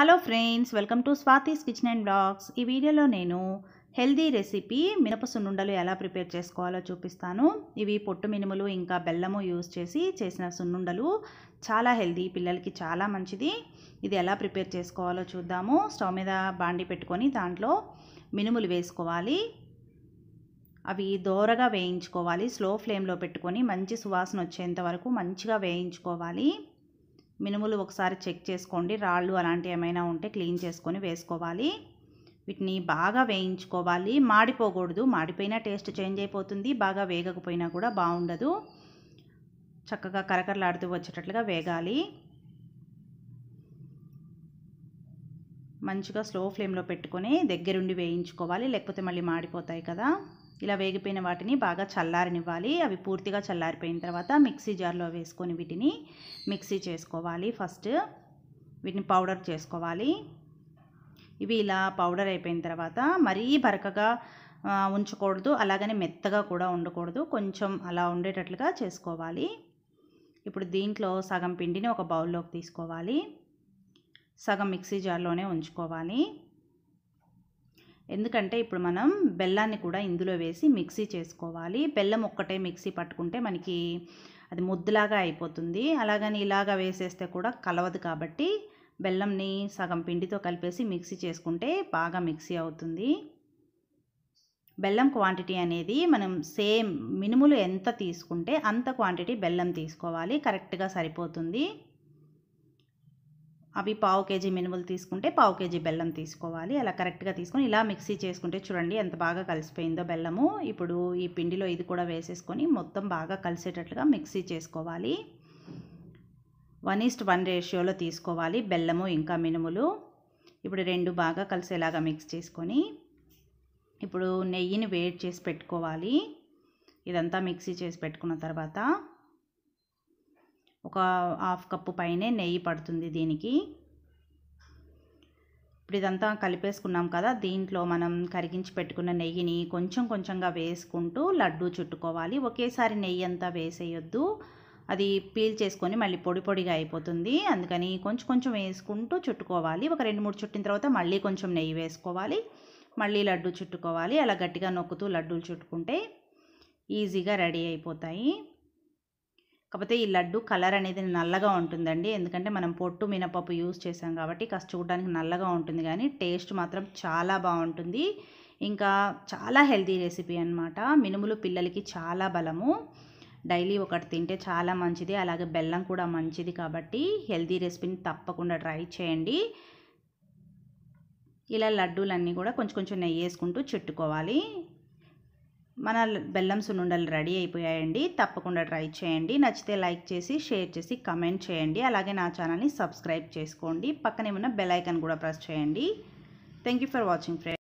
hello friends welcome to Swati's kitchen and blogs ఈ వీడియోలో నేను హెల్దీ రెసిపీ మినప సున్నుండలు ఎలా ప్రిపేర్ చేసుకోవాలో చూపిస్తాను ఇవి పొట్టు మినుములు ఇంకా బెల్లము యూజ్ చేసి చేసిన సున్నుండలు చాలా హెల్దీ పిల్లలకి చాలా మంచిది ఇది ఎలా ప్రిపేర్ చేసుకోవాలో చూద్దాము స్టవ్ మీద బాండి పెట్టుకొని దాంట్లో మినుములు వేసుకోవాలి అవి దోరగా వేయించుకోవాలి స్లో ఫ్లేమ్లో పెట్టుకొని మంచి సువాసన వచ్చేంత వరకు మంచిగా వేయించుకోవాలి మినుములు ఒకసారి చెక్ చేసుకోండి రాళ్ళు అలాంటివి ఏమైనా ఉంటే క్లీన్ చేసుకొని వేసుకోవాలి వీటిని బాగా వేయించుకోవాలి మాడిపోకూడదు మాడిపోయినా టేస్ట్ చేంజ్ అయిపోతుంది బాగా వేగకపోయినా కూడా బాగుండదు చక్కగా కరకరలాడుతూ వచ్చేటట్లుగా వేగాలి మంచిగా స్లో ఫ్లేమ్లో పెట్టుకొని దగ్గరుండి వేయించుకోవాలి లేకపోతే మళ్ళీ మాడిపోతాయి కదా ఇలా వేగిపోయిన వాటిని బాగా చల్లారనివ్వాలి అవి పూర్తిగా చల్లారిపోయిన తర్వాత మిక్సీ జార్లో వేసుకొని వీటిని మిక్సీ చేసుకోవాలి ఫస్ట్ వీటిని పౌడర్ చేసుకోవాలి ఇవి ఇలా పౌడర్ అయిపోయిన తర్వాత మరీ బరకగా ఉంచకూడదు అలాగనే మెత్తగా కూడా ఉండకూడదు కొంచెం అలా ఉండేటట్లుగా చేసుకోవాలి ఇప్పుడు దీంట్లో సగం పిండిని ఒక బౌల్లోకి తీసుకోవాలి సగం మిక్సీ జార్లోనే ఉంచుకోవాలి ఎందుకంటే ఇప్పుడు మనం బెల్లాన్ని కూడా ఇందులో వేసి మిక్సీ చేసుకోవాలి బెల్లం ఒక్కటే మిక్సీ పట్టుకుంటే మనకి అది ముద్దులాగా అయిపోతుంది అలాగని ఇలాగా వేసేస్తే కూడా కలవదు కాబట్టి బెల్లంని సగం పిండితో కలిపేసి మిక్సీ చేసుకుంటే బాగా మిక్సీ అవుతుంది బెల్లం క్వాంటిటీ అనేది మనం సేమ్ మినుములు ఎంత తీసుకుంటే అంత క్వాంటిటీ బెల్లం తీసుకోవాలి కరెక్ట్గా సరిపోతుంది అవి పావు కేజీ మినుములు తీసుకుంటే పావు కేజీ బెల్లం తీసుకోవాలి అలా కరెక్ట్గా తీసుకొని ఇలా మిక్సీ చేసుకుంటే చూడండి ఎంత బాగా కలిసిపోయిందో బెల్లము ఇప్పుడు ఈ పిండిలో ఇది కూడా వేసేసుకొని మొత్తం బాగా కలిసేటట్లుగా మిక్సీ చేసుకోవాలి వన్ ఈస్ట్ వన్ రేషియోలో తీసుకోవాలి బెల్లము ఇంకా మినుములు ఇప్పుడు రెండు బాగా కలిసేలాగా మిక్స్ చేసుకొని ఇప్పుడు నెయ్యిని వేడి చేసి పెట్టుకోవాలి ఇదంతా మిక్సీ చేసి పెట్టుకున్న తర్వాత ఒక హాఫ్ కప్పు పైనే నెయ్యి పడుతుంది దీనికి ఇప్పుడు ఇదంతా కలిపేసుకున్నాం కదా దీంట్లో మనం కరిగించి పెట్టుకున్న నెయ్యిని కొంచెం కొంచెంగా వేసుకుంటూ లడ్డు చుట్టుకోవాలి ఒకేసారి నెయ్యి అంతా వేసేయొద్దు అది పీల్ చేసుకొని మళ్ళీ పొడి పొడిగా అయిపోతుంది అందుకని కొంచెం కొంచెం వేసుకుంటూ చుట్టుకోవాలి ఒక రెండు మూడు చుట్టిన తర్వాత మళ్ళీ కొంచెం నెయ్యి వేసుకోవాలి మళ్ళీ లడ్డు చుట్టుకోవాలి అలా గట్టిగా నొక్కుతూ లడ్డూలు చుట్టుకుంటే ఈజీగా రెడీ అయిపోతాయి కాకపోతే ఈ లడ్డు కలర్ అనేది నల్లగా ఉంటుందండి ఎందుకంటే మనం పొట్టు మినపప్పు యూజ్ చేసాం కాబట్టి కాస్త చూడడానికి నల్లగా ఉంటుంది కానీ టేస్ట్ మాత్రం చాలా బాగుంటుంది ఇంకా చాలా హెల్తీ రెసిపీ అనమాట మినుములు పిల్లలకి చాలా బలము డైలీ ఒకటి తింటే చాలా మంచిది అలాగే బెల్లం కూడా మంచిది కాబట్టి హెల్తీ రెసిపీని తప్పకుండా ట్రై చేయండి ఇలా లడ్డూలన్నీ కూడా కొంచెం కొంచెం నెయ్యి వేసుకుంటూ చుట్టుకోవాలి మన బెల్లం సున్నుండలు రెడీ అయిపోయాయండి తప్పకుండా ట్రై చేయండి నచ్చితే లైక్ చేసి షేర్ చేసి కమెంట్ చేయండి అలాగే నా ఛానల్ని సబ్స్క్రైబ్ చేసుకోండి పక్కనే ఉన్న బెల్ ఐకన్ కూడా ప్రెస్ చేయండి థ్యాంక్ ఫర్ వాచింగ్ ఫ్రెండ్